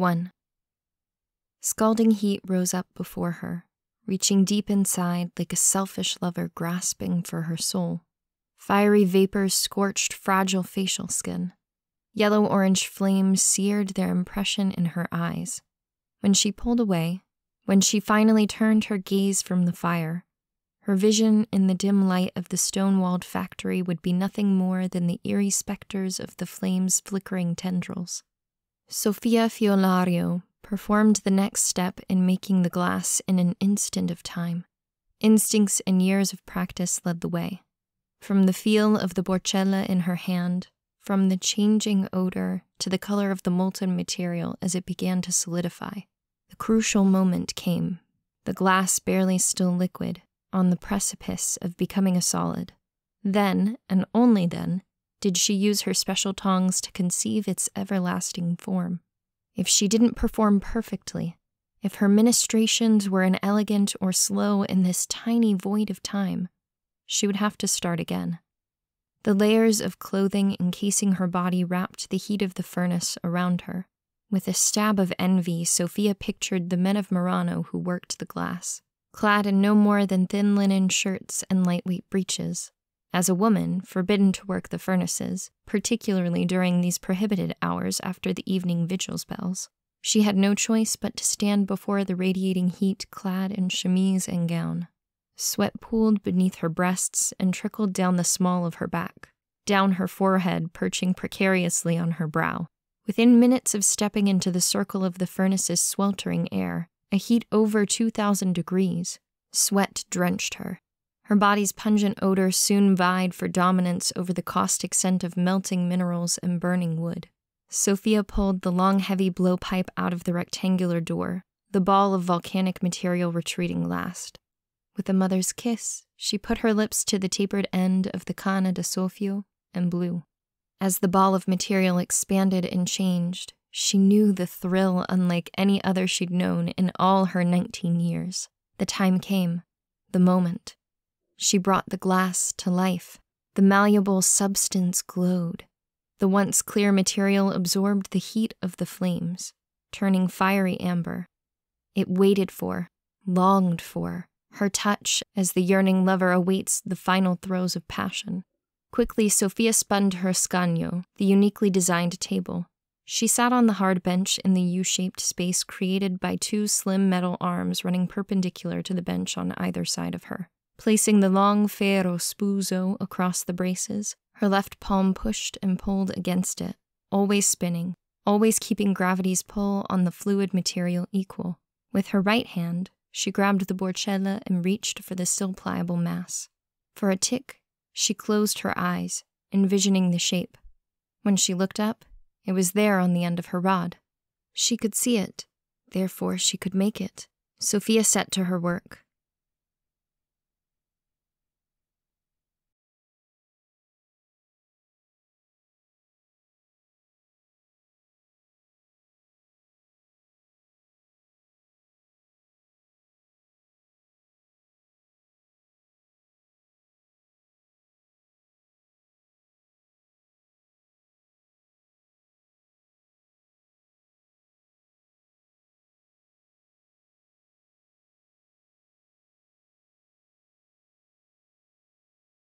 1. Scalding heat rose up before her, reaching deep inside like a selfish lover grasping for her soul. Fiery vapors scorched fragile facial skin. Yellow orange flames seared their impression in her eyes. When she pulled away, when she finally turned her gaze from the fire, her vision in the dim light of the stone walled factory would be nothing more than the eerie specters of the flame's flickering tendrils. Sophia Fiolario performed the next step in making the glass in an instant of time. Instincts and years of practice led the way. From the feel of the borcella in her hand, from the changing odor to the color of the molten material as it began to solidify, the crucial moment came, the glass barely still liquid, on the precipice of becoming a solid. Then, and only then, did she use her special tongs to conceive its everlasting form. If she didn't perform perfectly, if her ministrations were inelegant or slow in this tiny void of time, she would have to start again. The layers of clothing encasing her body wrapped the heat of the furnace around her. With a stab of envy, Sophia pictured the men of Murano who worked the glass, clad in no more than thin linen shirts and lightweight breeches, as a woman, forbidden to work the furnaces, particularly during these prohibited hours after the evening vigils bells, she had no choice but to stand before the radiating heat clad in chemise and gown. Sweat pooled beneath her breasts and trickled down the small of her back, down her forehead, perching precariously on her brow. Within minutes of stepping into the circle of the furnace's sweltering air, a heat over 2,000 degrees, sweat drenched her, her body's pungent odor soon vied for dominance over the caustic scent of melting minerals and burning wood. Sophia pulled the long, heavy blowpipe out of the rectangular door, the ball of volcanic material retreating last. With a mother's kiss, she put her lips to the tapered end of the Cana de Sofio and blew. As the ball of material expanded and changed, she knew the thrill unlike any other she'd known in all her 19 years. The time came, the moment. She brought the glass to life. The malleable substance glowed. The once clear material absorbed the heat of the flames, turning fiery amber. It waited for, longed for, her touch as the yearning lover awaits the final throes of passion. Quickly, Sophia spun to her scagno, the uniquely designed table. She sat on the hard bench in the U shaped space created by two slim metal arms running perpendicular to the bench on either side of her placing the long ferro spuzo across the braces, her left palm pushed and pulled against it, always spinning, always keeping gravity's pull on the fluid material equal. With her right hand, she grabbed the borcella and reached for the still pliable mass. For a tick, she closed her eyes, envisioning the shape. When she looked up, it was there on the end of her rod. She could see it, therefore she could make it. Sophia set to her work,